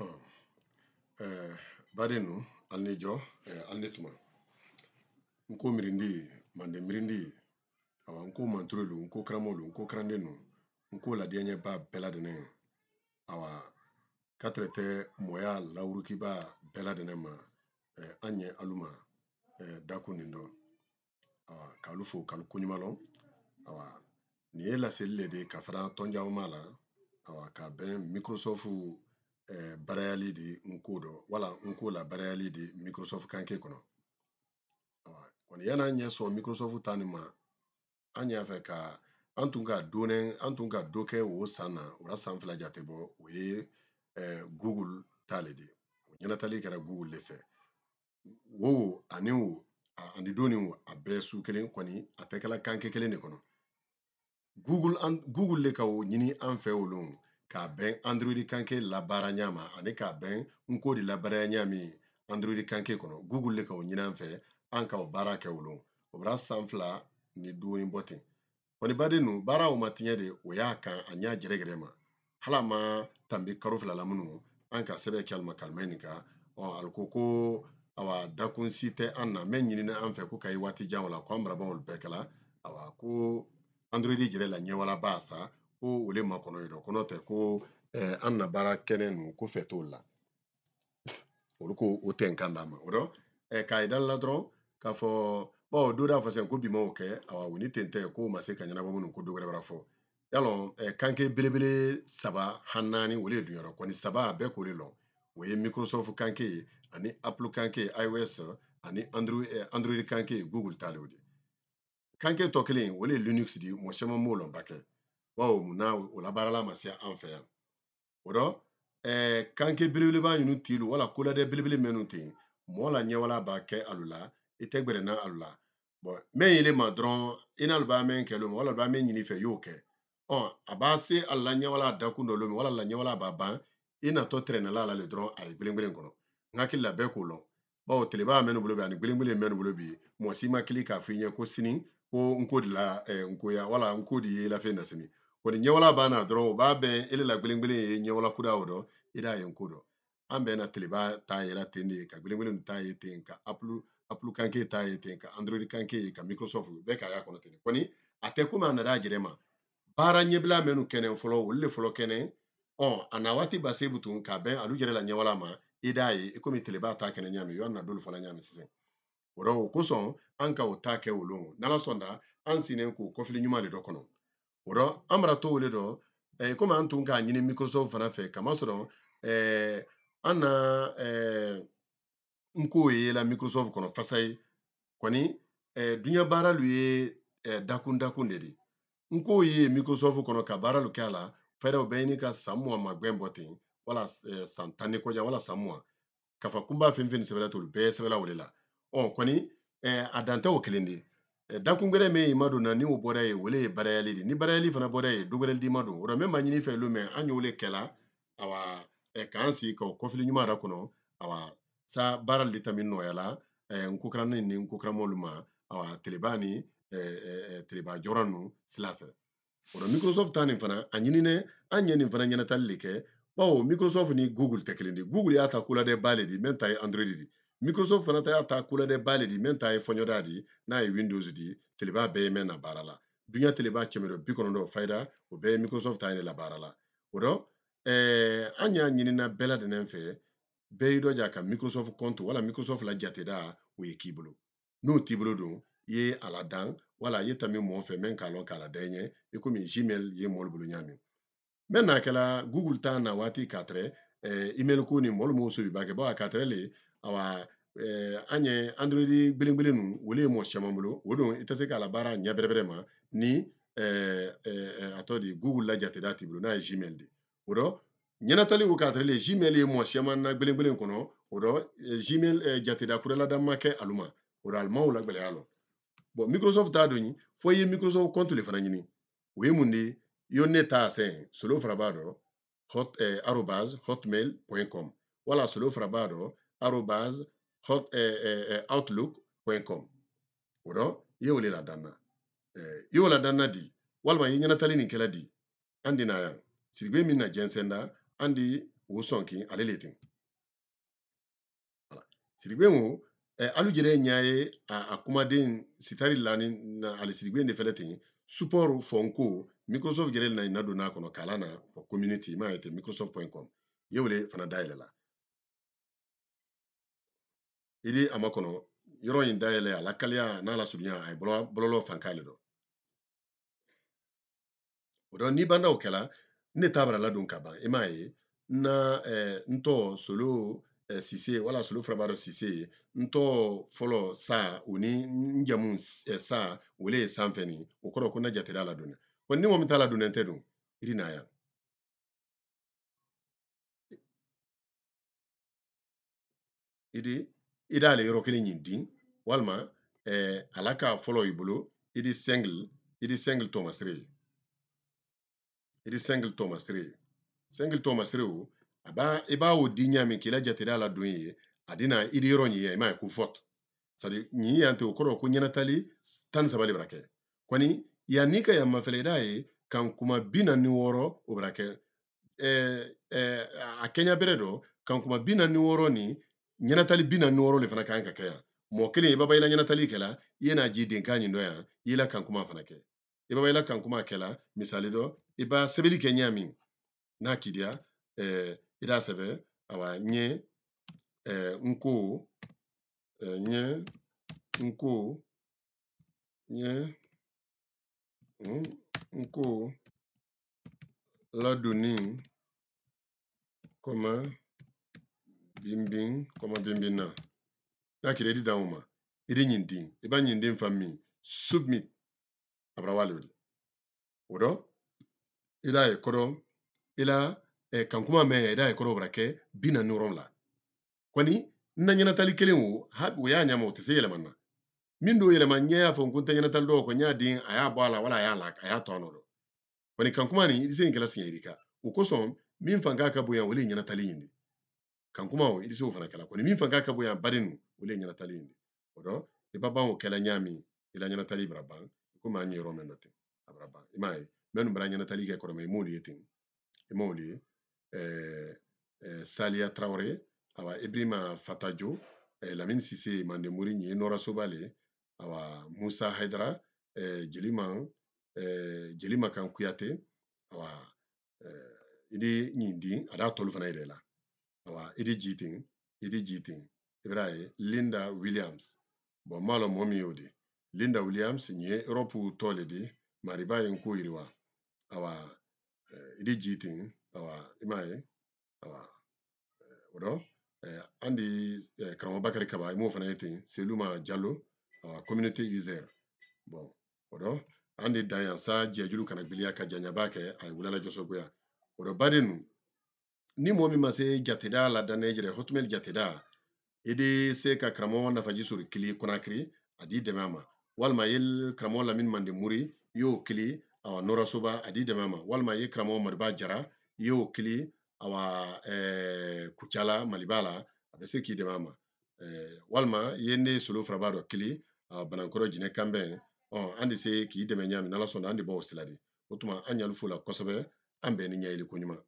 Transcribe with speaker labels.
Speaker 1: Hmm. Eh, Baden nu al nijo eh, al nko mirindi mande mirindi awa nko mantrolu nko kramolu nko krandenu nko ladienye ba beladene awa katrete moya lauruki ba beladene ma eh, anye aluma eh, daku nindo awa kalu fo kalu kunyumalon awa ni ye laselile de ka fara tɔnjawama la awa ka bɛn microsoft eh, baarayali de n dɔ wala n ko la baarayali de microsoft kanke kɔnɔ kɔni yana ɲɛ sɔrɔ microsoft ta nin ma an y'a fɛ ka an tun ka donɛ an tun ka dɔ kɛ o san na o la san fila jate bɔ o ye eh, google t'ale de o ɲɛnatali kɛra google de fɛ wo ani wo ani doni wo a bɛɛ su kelen kɔni a tɛ kɛla kanke kelen de kɔnɔ google, an, google le ka o ɲini an fɛ olon k'a bɛn android kanke labaara ɲa ma ani k'a bɛn nko de labaara ɲa min kanke kɔnɔ google le ka o ɲini an fɛ an ka o baara kɛ o o bɛra san fila ni duuru bɔ ten kɔni baden nu baara o ma tiɲɛ de o y'a kan a ɲa gɛrɛgɛrɛ ma hali ma tanbe karo fila la minnu an ka sɛbɛn kɛ alima kalimɛ nin kan ali ko ko awa dakunsi tɛ an na mɛ ɲinina an fɛ ko ka ye waati jan o la ko an marabaw bɛɛ kɛla awa ko Androidi jɛrɛ la ɲɛwala b'a sa ko ole makɔnɔ yi yɛrɛ kɔnɔ tɛ ko ɛ an na baara kɛnɛ nu ko fɛ t'o la olu ko o tɛ nkan d'a ma o ɛ k'a yira la dɔrɔn k'a fɔ bawo don d'a fɔ ko bi ma o kɛ awa o ni ten tɛ k'o ma se ka ɲɛnabɔ minnu ko dɔ wɛrɛ b'a fɔ yalɔ kanke belebele saba han naani olu ye dunyɔrɔ kɔni saba a bɛɛ k'o de lɔn o ye microsoft kanke ye ani apple kanke ios ani android android kanke google ta de kanke tɔ kelen o de ye linux de ye mɔgɔ caman b'o lɔnba kɛ Bawo munna o la baarala ma se an fɛ yan o dɔ ɛɛ kanke belebeleba ninnu tilu wala kolɛdɛ belebele minnu ten mɔɔ la ɲɛwala b'a kɛ alu la i tɛ gwɛrɛna alu la bɔn mɛn yele ma dɔrɔn i n'alu b'a mɛn kɛ lomi wala b'a mɛn ɲini fɛ i y'o kɛ ɔn a b'a se alu la ɲɛwala a dakun dɔ lomi wala la ɲɛwala b'a ban i natɔ tɛrɛnɛla la le dɔrɔn a ye gwelengwelen kɔnɔ n hakili la bɛɛ k'o lɔn bawo telebaa mɛnnu bolo bi ani gwelengwelen mɛnnu bolo bi mɔɔ si ma kili k'a fɔ i ɲɛ ko sini ko n de la ɛɛ n ko ya wala n de ye lafiya na sini kɔni ɲɛwala b'a na dɔrɔn o b'a bɛn ele la gbelengbelen ye ɲɛwala kuda o dɔn i d'a ye n ko dɔn an bɛnna teleba t'a yɛrɛ ten de ye ka gbelengbelen t'a ye ten ka apple apple kanke t'a ye ten ka android kanke ye ka microsoft bɛɛ k'a y'a kɔnɔ ten kɔni a tɛ e komi a nan'a yɛrɛ ma baara ɲɛbila minnu kɛnɛ fɔlɔ olu le fɔlɔ kɛnɛ ɔ a na waati ba se butun ka bɛn alu yɛrɛ la ɲɛwala ma i d'a ye komi teleba t'a kɛnɛ ɲami yɔrɔ na dɔlu fana ɲami sisan o dɔn o kosɔn an ka o ta kɛ o lon n'ala sɔnna an sinen k'o kɔfili ɲuman de dɔ kɔnɔ O eh, an mara to de dɔ eh, an tun k'a ɲini microsoft fana fɛ kamasɔrɔ an na n k'o yeela miso kɔnɔ fasa ye kɔni dunanbaara baaralu ye dakun dakun de de n k'o ye microsoft kɔnɔ ka baara kɛ a la fɛɛrɛw bɛ ɲini ka san ma gɛn bɔ ten wala eh, santane ni kɔjan wala samwa ka kun b'a fɛn fɛn sɛbɛnbɛ to bɛɛ sɛbɛnbɛ la ɔ eh, o kelen dakungbɛrɛ min ye i na ni o bɔra ye o ye baarayali de ni barayali fana bɔra ye dogɛrɛli ma don o la min ma ɲini fɛ lomɛ an y'o le kɛla awa k'an sigi ka o kɔfili ɲuman yɛrɛ kɔnɔ awa sa baara le tami nɔgɔyala n kokaranni ni n kokaramɔlu ma awa telebaa ni telebaa jɔra nu sila fɛ o la microsoft ta nin fana a ɲininɛ an ye nin fana ɲɛnatali le kɛ bawo microsoft ni google tɛ kelen de google y'a ta ko la dɛ ba le di min ta ye android de microsoft fana ta y'a ta kulɛdɛba le di min ta ye fɔɲɔda di n'a ye windows di telebaa bɛɛ ye mɛn na baara la duniɲa telebaa kɛmɛ dɔ bi kɔnɔdɔ fayida o bɛɛ ye microsoft ta ye la baara la o dɔ eh, an y'a ɲinina bɛɛ ladɛnɛn fɛ bɛɛ y'i dɔja ka microsoft compte wala microsoft la da o ye k'i bolo n'o t'i bolo don i ye a ladan wala i ye ta min mɔɔ fɛ mɛn k'a lɔn k'a ladan ɲɛ i komi gmail ye mɔɔlu bolo ɲaamin mɛn n'a kɛla google t'a na waati k'a tɛrɛ email ko ni mɔɔlu m'o sobiba kɛ bɔn a k'a tɛrɛ le awa eh, an ye android gbelen gbelen ninnu olu ye mɔgɔ caman bolo o don i tɛ se k'a la baara ɲɛ bɛrɛbɛrɛ ma ni a tɔ de google da t'i bolo n'a ye gmail de o dɔ ɲɛnatali ko k'a tɛrɛle gmail ye mɔgɔ caman na gbelen gbelen kɔnɔ o dɔ eh, gmail eh, jatera kudaladama kɛ alu ma o dɔ alimaw la gɛlɛya lɔ bɔn microsoft t'a don fo i ye microsoft compte le fana ɲini o ye mun de yo ne t'a sɛn solo fana b'a dɔn hot eh, arobase hotmail point com wala solo fana b'a dɔn outlook.com o dɔ i ye o la ladanna eh, i y'o ladanna di walima i ɲɛnatali nin kela di an na yan siribe min na jɛnsɛn da an di o sɔnkin ale le ten siribe wo eh, alu jɛrɛ ɲa a, a kumaden sitari la ni na ale siribe de fɛlɛ support fɔnko microsoft jɛrɛ na ina don n'a kɔnɔ kalan na fɔ community i m'a ye ten microsoft point fana dayɛlɛ la i ni a ma yɔrɔ in dayɛlɛ a lakaliya n'a lasurunya a ye bɔlɔlɔ fankan dɔ o dɔn ni bandaw kɛla ne t'a bara ladon ka ban i m'a ye na eh, ntɔ solo eh, sise wala solo fana b'a dɔ sise ye ntɔ fɔlɔ sa o ni n jamu eh, sa wele ye sanfɛ nin o kɔrɔ ko na jate la donna wa ni mɔgɔ min t'a la donna tɛ don iri n'a yan idi i d'ale yɔrɔ kelen ɲin din walima eh, a la ka fɔlɔ i bolo i di sɛngil i di sɛngil tɔmasire ye i di sɛngil tɔmasire ye sɛngil tɔmasire o a b'a i b'a o di ɲa min k'i lajatera la don ye a dina i di yɔrɔ ɲin ya i m'a ye ko fɔt sadi ɲin yan tɛ o kɔrɔ ko ɲɛnatali tan ni saba le bara kɛ kɔni yanni ka yan mafɛlɛ i d'a ye kan kuma bi na ni wɔɔrɔ o bara kɛ eh, eh, a kɛɲa bɛrɛ dɔ kan kuma bi na ni wɔɔrɔ nin ɲɛnatali bi na wɔɔrɔ le fana kan ka kɛ yan mɔɔ kelen i babayila ɲɛnatali kɛla i ye n'a ji denkan ɲin dɔ yan i la kan kuma fana kɛ i babayila kan kuma kɛla misali dɔ i b'a sɛbɛli kɛ ɲa min n'a kidiya eh, i d'a sɛbɛ awa ɲɛ eh, nko eh, ɲɛ nko ɲɛ mm, nko ladonni kɔma bimbing, koma bimbina. Na kiredi dauma. Iri nyindi. Iba nyindi mfami. Submit. Abrawale uli. Odo. Ila e koro. Ila e kankuma me ila e koro brake. Bina nuron Kwani na ɲɛnatali kelen o o y'a ɲama o tɛ se min do yɛlɛma ɲɛ y'a fɔ n ko n tɛ ɲɛnatali dɔw kɔ n y'a wala y'a la a y'a to a nɔ dɔ kɔni kan yirika o min fanga ka bonya o le ɲɛnatali ɲini kankuma o i se fana kɛla kɔni min fan ka ka bo yan baden nu o ɲɛnatali ye ni o dɔ i ba ban o kɛla ɲa i la ɲɛnatali bara ban komi an yɔrɔ min na ten a bara ban i m'a ye mɛ bara ɲɛnatali kɛ kɔrɔmɛ i m'olu ye ten i m'olu ye saliya tarawre awa ibrima fatajo eh, lamin sise mandemuri ɲi ye nɔra sobale awa musa haidara eh, jelima eh, jelima kan kuyate awa eh, i de ɲin di a daa tolu fana yɛrɛ la awa idi jiting idi jiting i ye linda williams bo malo momi lɔn linda williams ni ye erɔpu tɔ le mariba ye n ko yiriwa awa eh, i jiting awa i m'a ye ayiwa eh, o eh, bakari kaba i m'o fana ye ten seluma jalo awa community user bɔn o andi an sa jɛjulu kana gwiliya ka janɲaba kɛ a ye wulala jɔsɔgoya o baden nu ni mɔgɔ min ma se jateda la danɛ yɛrɛ hotmail jateda i de se ka karamɔgɔ nafaji sɔrɔ kili konakiri a d'i dɛmɛ ma walima ye karamɔgɔ lamini mande muri i y'o kili awa nɔrɔsoba a d'i dɛmɛ ma walima ye karamɔgɔ mariba jara i y'o kili awa ɛɛ kucala maliba la a bɛ se k'i dɛmɛ ma ɛɛ walima ye ne solo faraba dɔ kili a banakɔrɔ jinɛ kanbɛn an de se k'i dɛmɛ ɲa n'ala sɔnna an de b'o sira o tuma an ɲalu la kosɛbɛ an bɛɛ ni ɲɛyɛli koɲuman